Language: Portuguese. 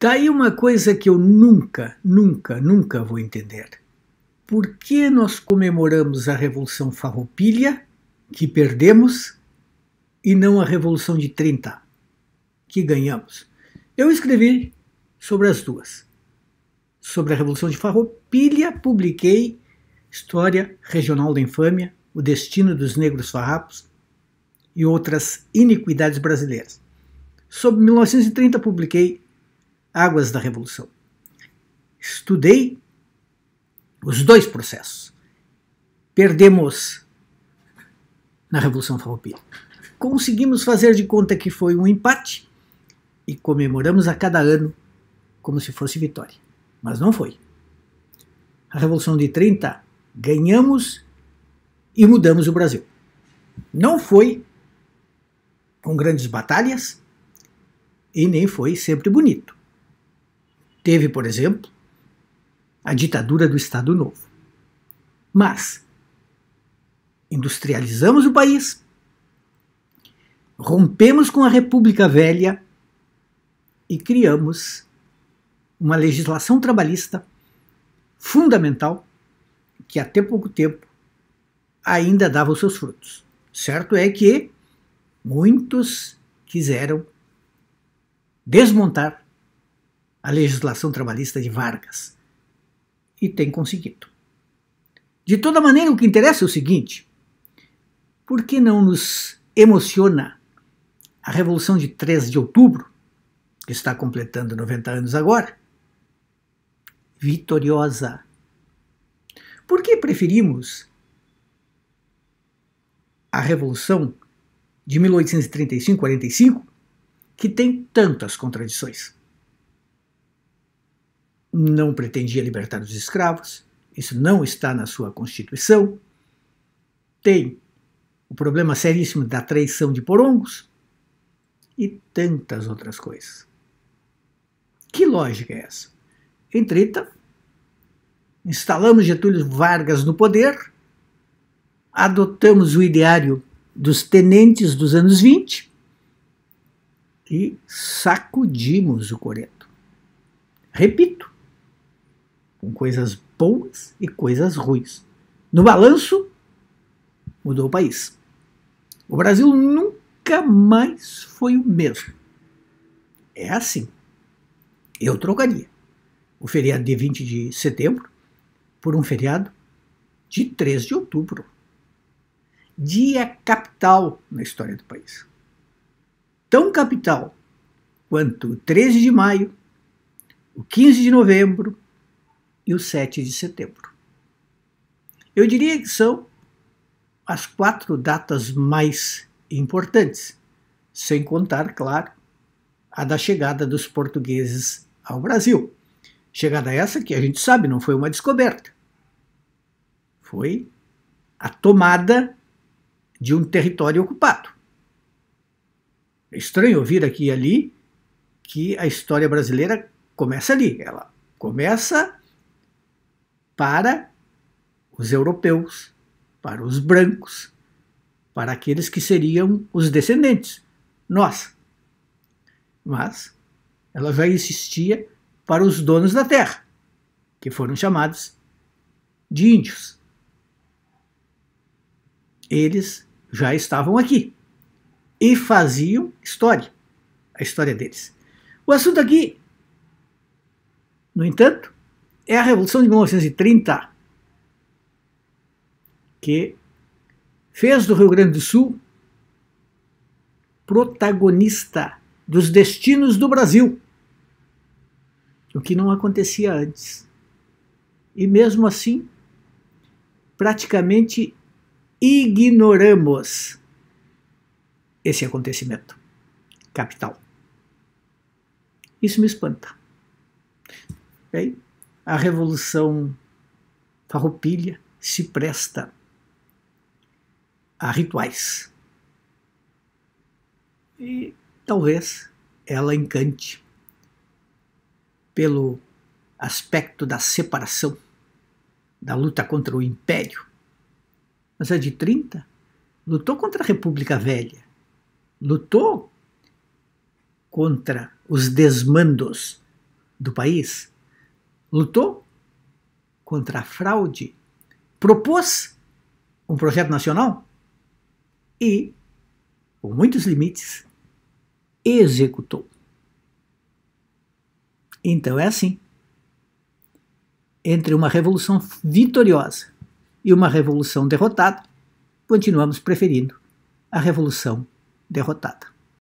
Daí tá uma coisa que eu nunca, nunca, nunca vou entender. Por que nós comemoramos a Revolução Farroupilha, que perdemos, e não a Revolução de 30, que ganhamos? Eu escrevi sobre as duas. Sobre a Revolução de Farroupilha, publiquei História Regional da Infâmia, O Destino dos Negros Farrapos e outras iniquidades brasileiras. Sobre 1930, publiquei águas da Revolução. Estudei os dois processos. Perdemos na Revolução Farroupilha. Conseguimos fazer de conta que foi um empate e comemoramos a cada ano como se fosse vitória. Mas não foi. A Revolução de 30 ganhamos e mudamos o Brasil. Não foi com grandes batalhas e nem foi sempre bonito. Teve, por exemplo, a ditadura do Estado Novo. Mas industrializamos o país, rompemos com a República Velha e criamos uma legislação trabalhista fundamental que até pouco tempo ainda dava os seus frutos. Certo é que muitos quiseram desmontar a legislação trabalhista de Vargas. E tem conseguido. De toda maneira, o que interessa é o seguinte: por que não nos emociona a Revolução de 13 de Outubro, que está completando 90 anos agora? Vitoriosa. Por que preferimos a Revolução de 1835-45, que tem tantas contradições? não pretendia libertar os escravos, isso não está na sua Constituição. Tem o problema seríssimo da traição de porongos e tantas outras coisas. Que lógica é essa? Em instalamos Getúlio Vargas no poder, adotamos o ideário dos tenentes dos anos 20 e sacudimos o coreto. Repito, com coisas boas e coisas ruins. No balanço, mudou o país. O Brasil nunca mais foi o mesmo. É assim. Eu trocaria o feriado de 20 de setembro por um feriado de 3 de outubro. Dia capital na história do país. Tão capital quanto o 13 de maio, o 15 de novembro, e o 7 de setembro. Eu diria que são as quatro datas mais importantes, sem contar, claro, a da chegada dos portugueses ao Brasil. Chegada essa que a gente sabe, não foi uma descoberta. Foi a tomada de um território ocupado. É estranho ouvir aqui e ali que a história brasileira começa ali. Ela começa para os europeus, para os brancos, para aqueles que seriam os descendentes, nós. Mas ela já existia para os donos da terra, que foram chamados de índios. Eles já estavam aqui e faziam história, a história deles. O assunto aqui, no entanto, é a Revolução de 1930 que fez do Rio Grande do Sul protagonista dos destinos do Brasil, o que não acontecia antes. E mesmo assim, praticamente ignoramos esse acontecimento capital. Isso me espanta. Bem, a revolução farroupilha se presta a rituais. E talvez ela encante pelo aspecto da separação, da luta contra o império. Mas a de 30 lutou contra a República Velha, lutou contra os desmandos do país, lutou contra a fraude, propôs um projeto nacional e, com muitos limites, executou. Então é assim. Entre uma revolução vitoriosa e uma revolução derrotada, continuamos preferindo a revolução derrotada.